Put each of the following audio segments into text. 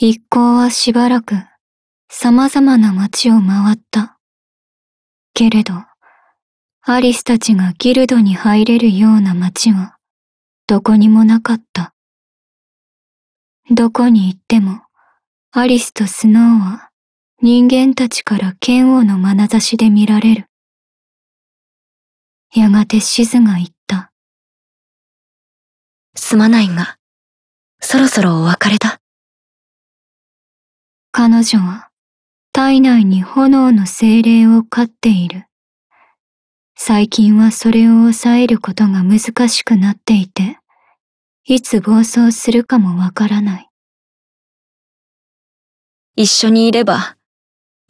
一行はしばらく様々な街を回った。けれど、アリスたちがギルドに入れるような街はどこにもなかった。どこに行っても、アリスとスノーは人間たちから剣王の眼差しで見られる。やがてシズが言った。すまないが、そろそろお別れだ。彼女は体内に炎の精霊を飼っている。最近はそれを抑えることが難しくなっていて、いつ暴走するかもわからない。一緒にいれば、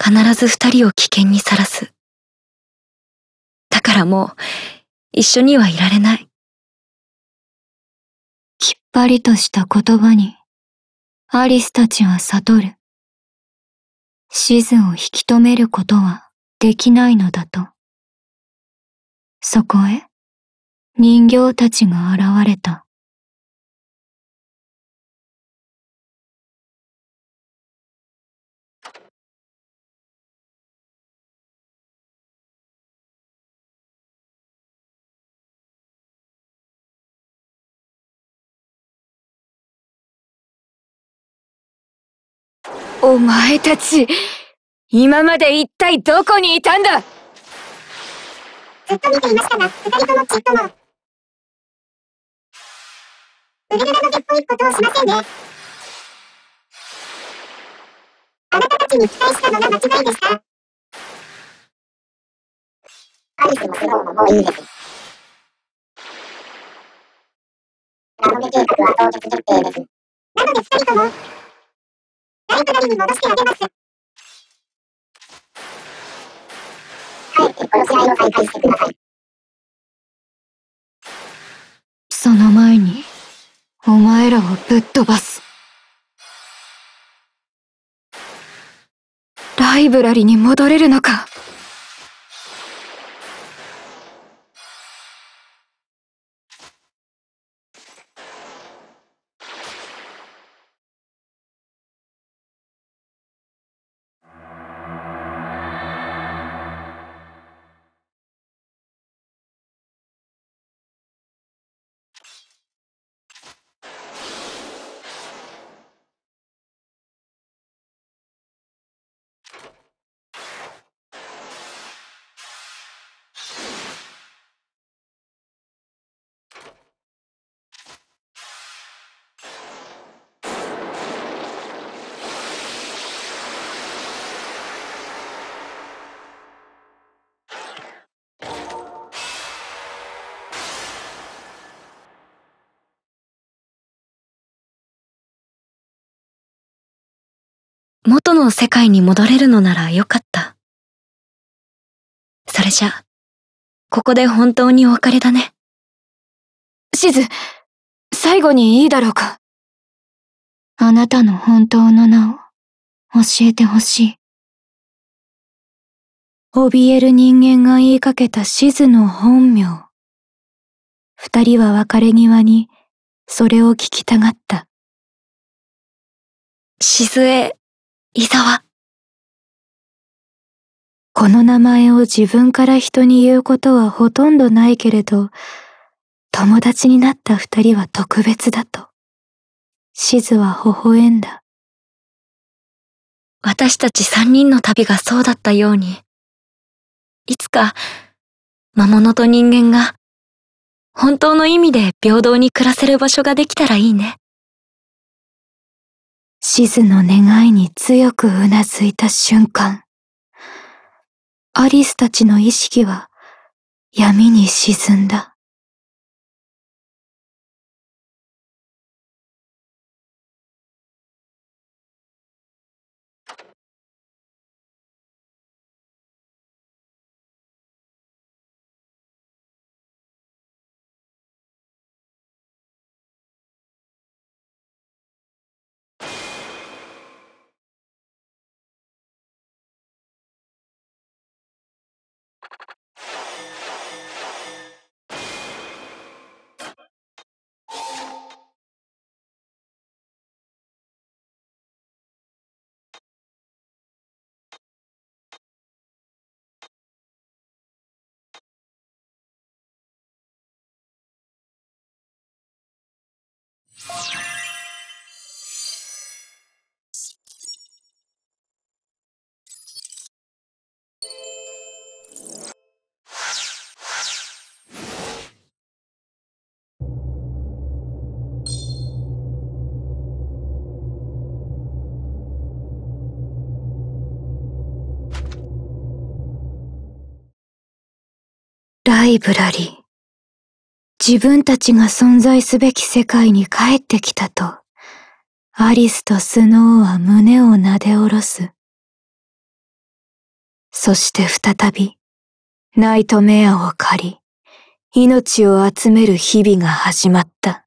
必ず二人を危険にさらす。だからもう、一緒にはいられない。きっぱりとした言葉に、アリスたちは悟る。シズを引き止めることはできないのだと。そこへ人形たちが現れた。お前たち、今まで一体どこにいたんだずっと見ていましたが、二人ともちっとも。ウルルラの結婚一個通しませんね。あなたたちに期待したのが間違いでした。アリスもスノーももういいです。ラノベ計画は当日決定です。なので二人とも、ンに戻してあげます。はい、この試合を再開してください。その前に、お前らをぶっ飛ばす。ライブラリに戻れるのか元の世界に戻れるのならよかった。それじゃ、ここで本当にお別れだね。シズ、最後にいいだろうか。あなたの本当の名を教えてほしい。怯える人間が言いかけたシズの本名。二人は別れ際にそれを聞きたがった。シズへ伊沢。この名前を自分から人に言うことはほとんどないけれど、友達になった二人は特別だと。シズは微笑んだ。私たち三人の旅がそうだったように、いつか魔物と人間が本当の意味で平等に暮らせる場所ができたらいいね。シズの願いに強くうなずいた瞬間、アリスたちの意識は闇に沈んだ。ライブラリー。自分たちが存在すべき世界に帰ってきたと、アリスとスノーは胸をなでおろす。そして再び、ナイトメアを借り、命を集める日々が始まった。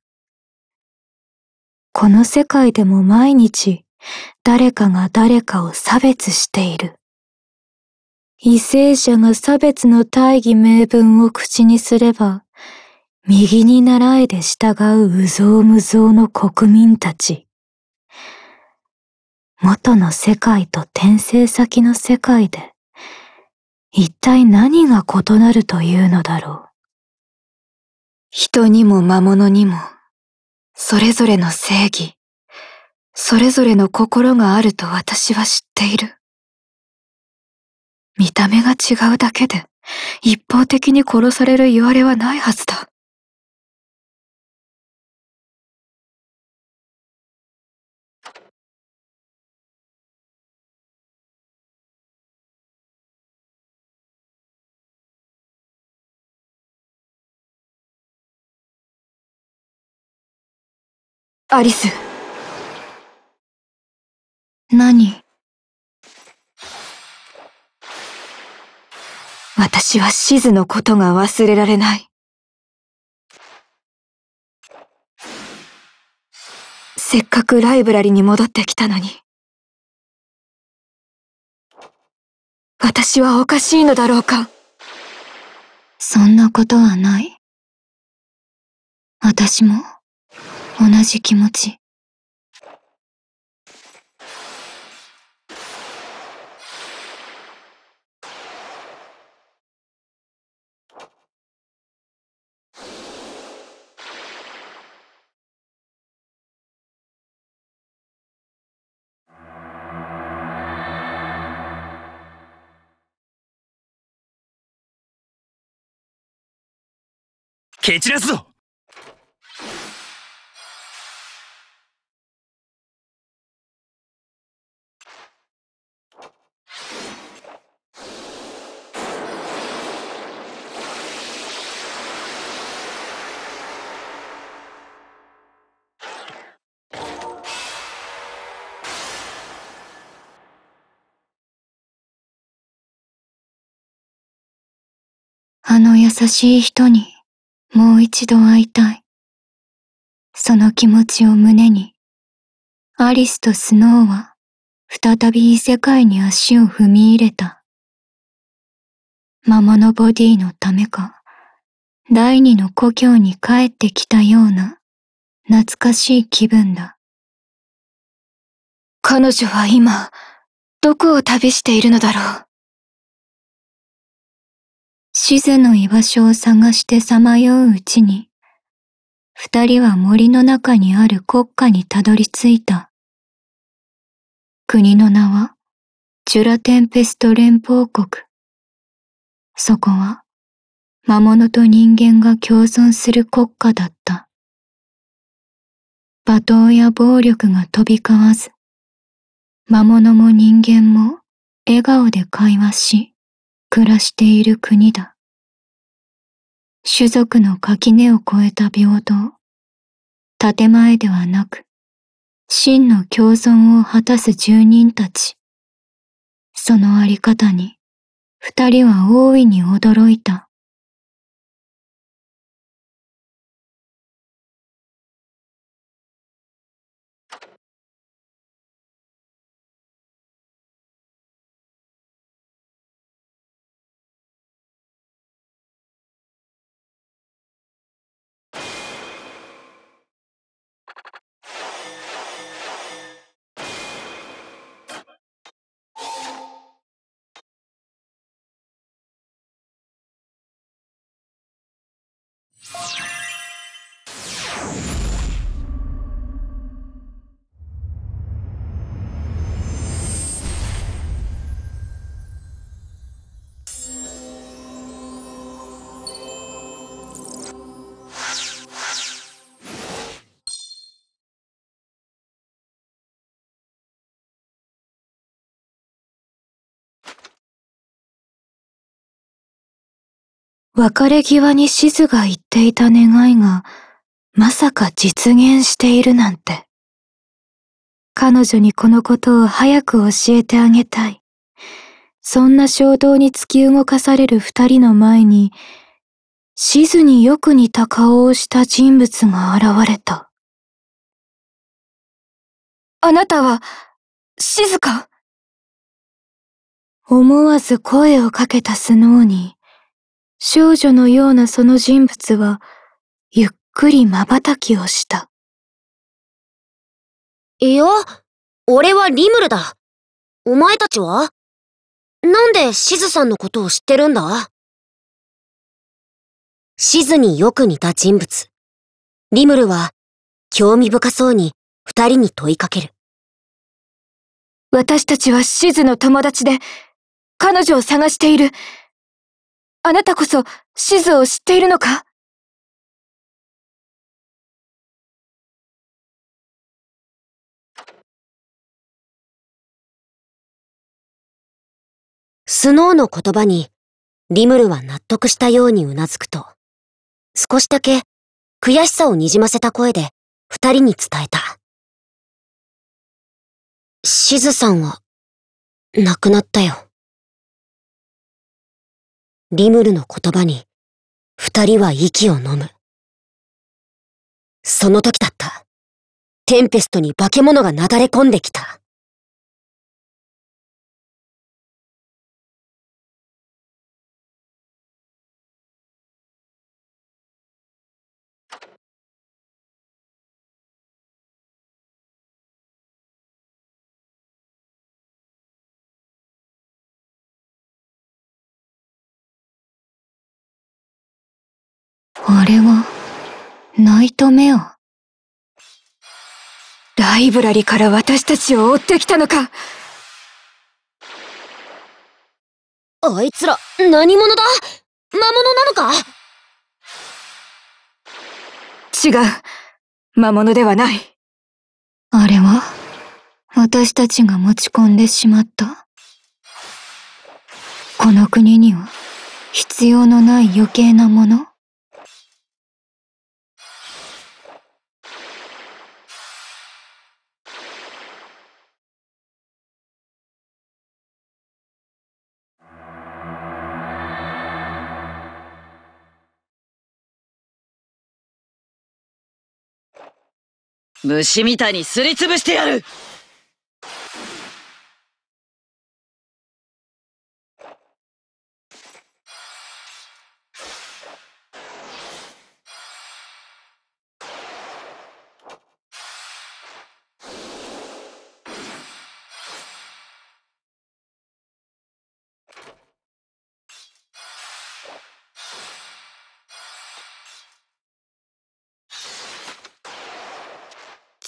この世界でも毎日、誰かが誰かを差別している。為政者が差別の大義名分を口にすれば、右に習えで従う有む無うの国民たち。元の世界と転生先の世界で、一体何が異なるというのだろう。人にも魔物にも、それぞれの正義、それぞれの心があると私は知っている。見た目が違うだけで、一方的に殺される言われはないはずだ。アリス。何私はシズのことが忘れられない。せっかくライブラリに戻ってきたのに。私はおかしいのだろうか。そんなことはない。私も同じ気持ち。蹴散らすぞあの優しい人にもう一度会いたい。その気持ちを胸に、アリスとスノーは再び異世界に足を踏み入れた。魔物ボディのためか、第二の故郷に帰ってきたような懐かしい気分だ。彼女は今、どこを旅しているのだろう。シズの居場所を探してさまよううちに、二人は森の中にある国家にたどり着いた。国の名は、ジュラテンペスト連邦国。そこは、魔物と人間が共存する国家だった。罵倒や暴力が飛び交わず、魔物も人間も笑顔で会話し、暮らしている国だ。種族の垣根を越えた平等。建前ではなく、真の共存を果たす住人たち。そのあり方に、二人は大いに驚いた。別れ際にシズが言っていた願いが、まさか実現しているなんて。彼女にこのことを早く教えてあげたい。そんな衝動に突き動かされる二人の前に、シズによく似た顔をした人物が現れた。あなたは、静か思わず声をかけたスノーに、少女のようなその人物は、ゆっくり瞬きをした。いや、俺はリムルだ。お前たちはなんでシズさんのことを知ってるんだシズによく似た人物。リムルは、興味深そうに二人に問いかける。私たちはシズの友達で、彼女を探している。あなたこそ、シズを知っているのかスノーの言葉に、リムルは納得したようにうなずくと、少しだけ悔しさをにじませた声で二人に伝えた。シズさんは、亡くなったよ。リムルの言葉に、二人は息を飲む。その時だった。テンペストに化け物がなだれ込んできた。れは、ナイトメア。ライブラリから私たちを追ってきたのかあいつら、何者だ魔物なのか違う。魔物ではない。あれは私たちが持ち込んでしまった。この国には必要のない余計なもの虫みたいにすりつぶしてやる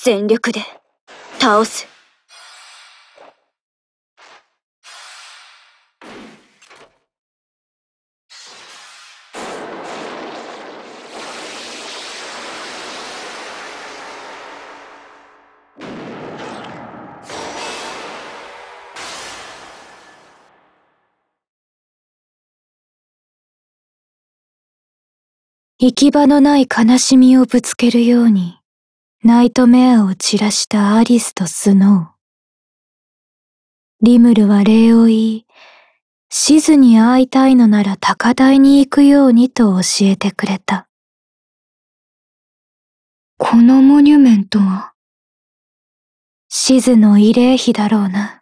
全力で倒す。行き場のない悲しみをぶつけるように。ナイトメアを散らしたアリスとスノー。リムルは礼を言い、シズに会いたいのなら高台に行くようにと教えてくれた。このモニュメントは、シズの慰霊碑だろうな。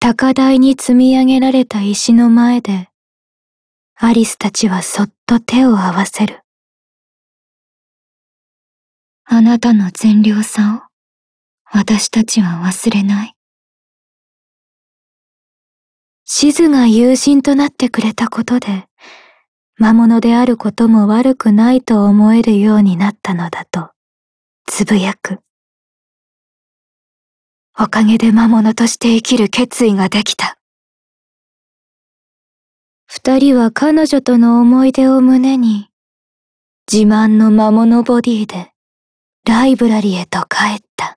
高台に積み上げられた石の前で、アリスたちはそっと手を合わせる。あなたの善良さを私たちは忘れない。シズが友人となってくれたことで、魔物であることも悪くないと思えるようになったのだと、つぶやく。おかげで魔物として生きる決意ができた。二人は彼女との思い出を胸に、自慢の魔物ボディでライブラリへと帰った。